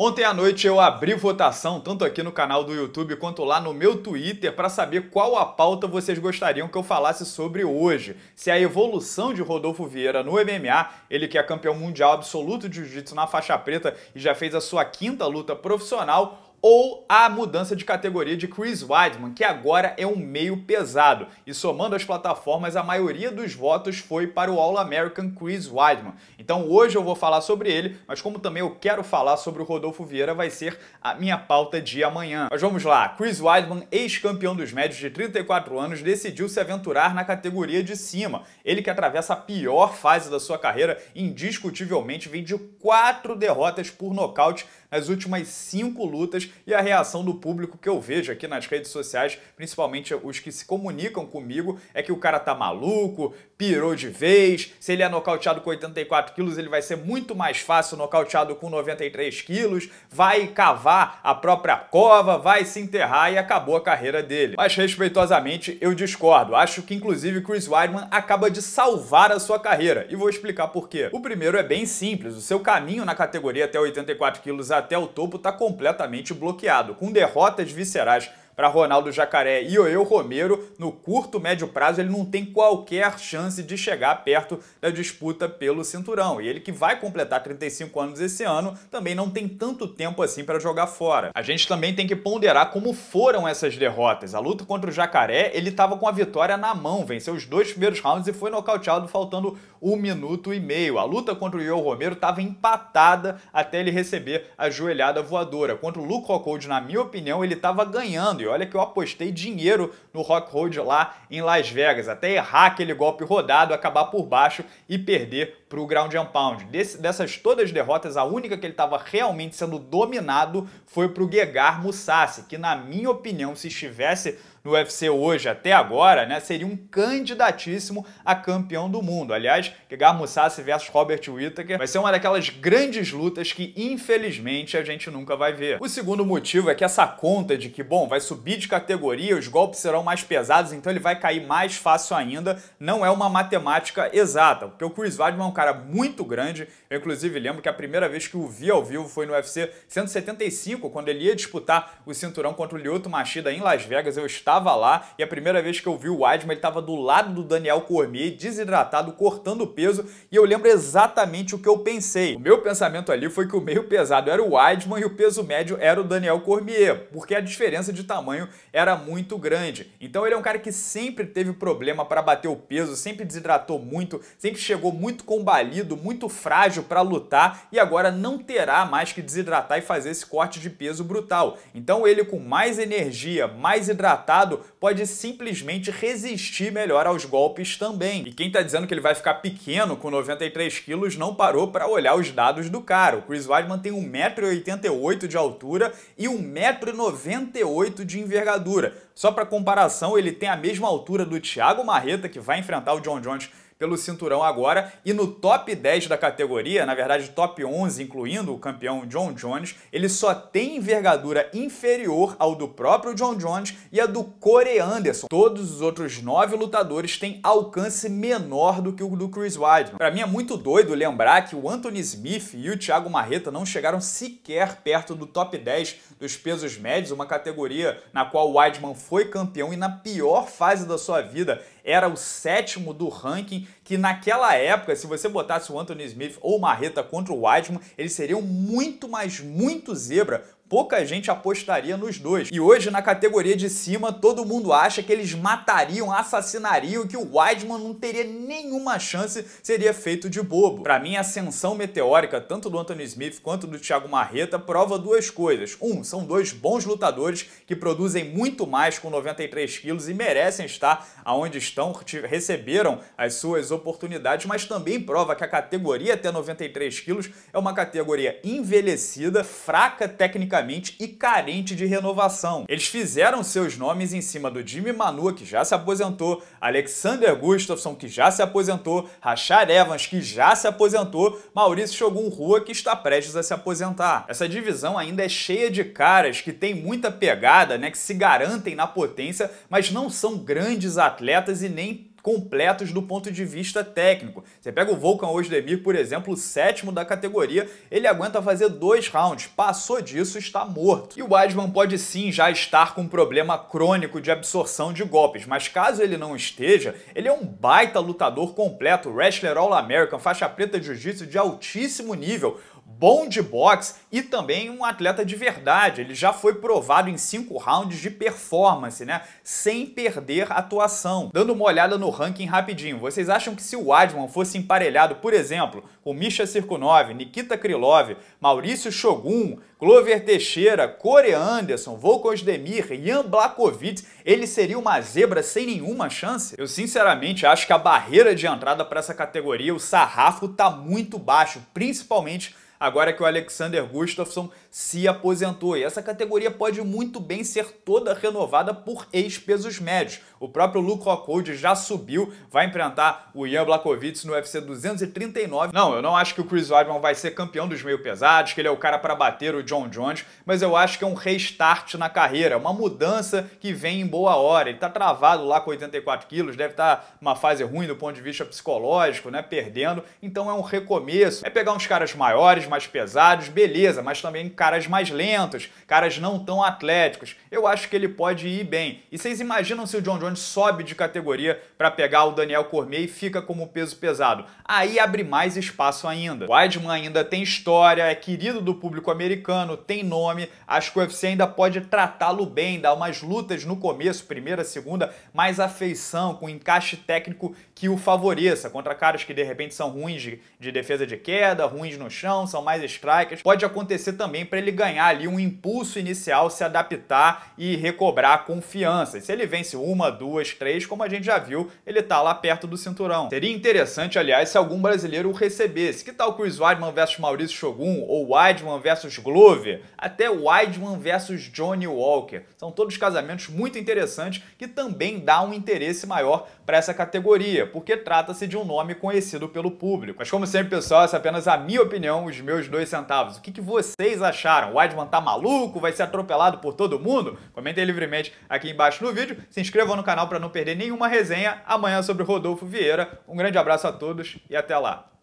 Ontem à noite eu abri votação, tanto aqui no canal do YouTube quanto lá no meu Twitter, para saber qual a pauta vocês gostariam que eu falasse sobre hoje. Se a evolução de Rodolfo Vieira no MMA, ele que é campeão mundial absoluto de jiu-jitsu na faixa preta e já fez a sua quinta luta profissional, ou a mudança de categoria de Chris Weidman, que agora é um meio pesado. E somando as plataformas, a maioria dos votos foi para o All-American Chris Weidman. Então hoje eu vou falar sobre ele, mas como também eu quero falar sobre o Rodolfo Vieira, vai ser a minha pauta de amanhã. Mas vamos lá, Chris Weidman, ex-campeão dos médios de 34 anos, decidiu se aventurar na categoria de cima. Ele que atravessa a pior fase da sua carreira, indiscutivelmente vem de quatro derrotas por nocaute as últimas cinco lutas e a reação do público que eu vejo aqui nas redes sociais, principalmente os que se comunicam comigo, é que o cara tá maluco, pirou de vez, se ele é nocauteado com 84 quilos, ele vai ser muito mais fácil nocauteado com 93 quilos, vai cavar a própria cova, vai se enterrar e acabou a carreira dele. Mas respeitosamente, eu discordo. Acho que inclusive Chris Weidman acaba de salvar a sua carreira e vou explicar por quê. O primeiro é bem simples, o seu caminho na categoria até 84 quilos até o topo está completamente bloqueado, com derrotas viscerais para Ronaldo Jacaré e Oeu Romero, no curto, médio prazo, ele não tem qualquer chance de chegar perto da disputa pelo cinturão. E ele que vai completar 35 anos esse ano, também não tem tanto tempo assim para jogar fora. A gente também tem que ponderar como foram essas derrotas. A luta contra o Jacaré, ele estava com a vitória na mão, venceu os dois primeiros rounds e foi nocauteado faltando um minuto e meio. A luta contra o Yoel Romero estava empatada até ele receber a joelhada voadora. Contra o Luke Rockhold, na minha opinião, ele estava ganhando Olha que eu apostei dinheiro no Rock Road lá em Las Vegas, até errar aquele golpe rodado, acabar por baixo e perder para o ground and pound. Desse, dessas todas as derrotas, a única que ele estava realmente sendo dominado foi para o Gegar Musashi, que na minha opinião, se estivesse no UFC hoje até agora, né, seria um candidatíssimo a campeão do mundo. Aliás, Gegar Musashi versus Robert Whittaker vai ser uma daquelas grandes lutas que infelizmente a gente nunca vai ver. O segundo motivo é que essa conta de que, bom, vai subir de categoria, os golpes serão mais pesados, então ele vai cair mais fácil ainda, não é uma matemática exata, porque o Chris Weidman é um cara muito grande. Eu, inclusive, lembro que a primeira vez que o vi ao vivo foi no UFC 175, quando ele ia disputar o cinturão contra o Lyoto Machida em Las Vegas. Eu estava lá e a primeira vez que eu vi o Weidman, ele estava do lado do Daniel Cormier, desidratado, cortando peso. E eu lembro exatamente o que eu pensei. O meu pensamento ali foi que o meio pesado era o Weidman e o peso médio era o Daniel Cormier, porque a diferença de tamanho era muito grande. Então ele é um cara que sempre teve problema para bater o peso, sempre desidratou muito, sempre chegou muito com combalido, muito frágil para lutar e agora não terá mais que desidratar e fazer esse corte de peso brutal. Então ele com mais energia, mais hidratado, pode simplesmente resistir melhor aos golpes também. E quem tá dizendo que ele vai ficar pequeno com 93 quilos não parou para olhar os dados do cara. O Chris Weidman tem 1,88m de altura e 1,98m de envergadura. Só para comparação, ele tem a mesma altura do Thiago Marreta, que vai enfrentar o John Jones pelo cinturão agora. E no top 10 da categoria, na verdade top 11, incluindo o campeão John Jones, ele só tem envergadura inferior ao do próprio John Jones e a do Corey Anderson. Todos os outros nove lutadores têm alcance menor do que o do Chris Weidman. Para mim é muito doido lembrar que o Anthony Smith e o Thiago Marreta não chegaram sequer perto do top 10 dos pesos médios, uma categoria na qual o Weidman foi campeão e na pior fase da sua vida era o sétimo do ranking, que naquela época, se você botasse o Anthony Smith ou o Marreta contra o Whiteman, eles seriam muito, mais muito zebra, pouca gente apostaria nos dois. E hoje, na categoria de cima, todo mundo acha que eles matariam, assassinariam, que o Weidman não teria nenhuma chance, seria feito de bobo. Para mim, a ascensão meteórica, tanto do Anthony Smith quanto do Thiago Marreta, prova duas coisas. Um, são dois bons lutadores que produzem muito mais com 93 quilos e merecem estar aonde estão, receberam as suas oportunidades, mas também prova que a categoria até 93 quilos é uma categoria envelhecida, fraca técnica e carente de renovação. Eles fizeram seus nomes em cima do Jimmy Manu, que já se aposentou, Alexander Gustafsson, que já se aposentou, Rachar Evans, que já se aposentou, Maurício Shogun Rua, que está prestes a se aposentar. Essa divisão ainda é cheia de caras que tem muita pegada, né, que se garantem na potência, mas não são grandes atletas e nem completos do ponto de vista técnico. Você pega o Volkan Osdemir, por exemplo, sétimo da categoria, ele aguenta fazer dois rounds, passou disso, está morto. E o Weidman pode sim já estar com um problema crônico de absorção de golpes, mas caso ele não esteja, ele é um baita lutador completo, wrestler All-American, faixa preta de jiu-jitsu de altíssimo nível, bom de boxe e também um atleta de verdade. Ele já foi provado em cinco rounds de performance, né? Sem perder atuação. Dando uma olhada no ranking rapidinho, vocês acham que se o Adman fosse emparelhado, por exemplo, com Misha Circunov, Nikita Krylov, Maurício Shogun, Glover Teixeira, Corey Anderson, Volkos Demir, Jan Blakovic, ele seria uma zebra sem nenhuma chance? Eu sinceramente acho que a barreira de entrada para essa categoria, o sarrafo tá muito baixo, principalmente agora que o Alexander Gustafsson se aposentou. E essa categoria pode muito bem ser toda renovada por ex-pesos médios. O próprio Luke Rockhold já subiu, vai enfrentar o Ian Blakovic no UFC 239. Não, eu não acho que o Chris Weidman vai ser campeão dos meio pesados, que ele é o cara para bater o John Jones, mas eu acho que é um restart na carreira, uma mudança que vem em boa hora. Ele tá travado lá com 84 quilos, deve estar tá uma fase ruim do ponto de vista psicológico, né, perdendo. Então é um recomeço. É pegar uns caras maiores, mais pesados, beleza, mas também caras mais lentos, caras não tão atléticos. Eu acho que ele pode ir bem. E vocês imaginam se o John Jones sobe de categoria para pegar o Daniel Cormier e fica como peso pesado? Aí abre mais espaço ainda. O Weidman ainda tem história, é querido do público americano, tem nome, acho que o UFC ainda pode tratá-lo bem, dar umas lutas no começo, primeira, segunda, mais afeição, com encaixe técnico que o favoreça, contra caras que de repente são ruins de, de defesa de queda, ruins no chão, são mais strikers. Pode acontecer também para ele ganhar ali um impulso inicial, se adaptar e recobrar a confiança. E se ele vence uma, duas, três, como a gente já viu, ele tá lá perto do cinturão. Seria interessante, aliás, se algum brasileiro o recebesse. Que tal Chris Weidman versus Maurício Shogun ou Weidman versus Glover? Até Weidman versus Johnny Walker. São todos casamentos muito interessantes que também dá um interesse maior para essa categoria, porque trata-se de um nome conhecido pelo público. Mas como sempre, pessoal, essa é apenas a minha opinião, os meus dois centavos. O que, que vocês acham? acharam? O Weidman tá maluco? Vai ser atropelado por todo mundo? Comentem livremente aqui embaixo no vídeo. Se inscrevam no canal para não perder nenhuma resenha amanhã é sobre Rodolfo Vieira. Um grande abraço a todos e até lá.